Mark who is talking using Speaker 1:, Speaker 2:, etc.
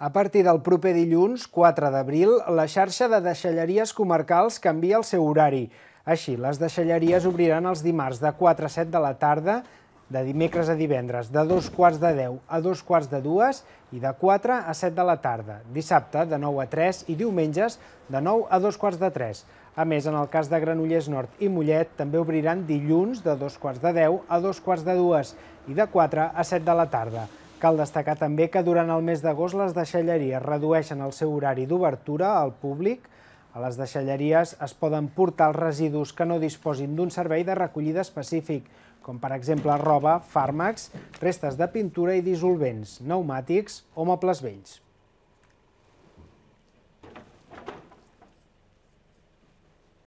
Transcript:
Speaker 1: A partir del proper dilluns, 4 d'abril, la xarxa de deixalleries comarcals canvia el seu horari. Així, les deixalleries obriran els dimarts de 4 a 7 de la tarda, de dimecres a divendres, de dos quarts de 10 a dos quarts de 2 i de 4 a 7 de la tarda, dissabte de 9 a 3 i diumenges de 9 a dos quarts de 3. A més, en el cas de Granollers Nord i Mollet, també obriran dilluns de dos quarts de 10 a dos quarts de 2 i de 4 a 7 de la tarda. Cal destacar també que durant el mes d'agost les deixalleries redueixen el seu horari d'obertura al públic. A les deixalleries es poden portar els residus que no disposin d'un servei de recollida específic, com per exemple roba, fàrmacs, restes de pintura i dissolvents, pneumàtics o mobles vells.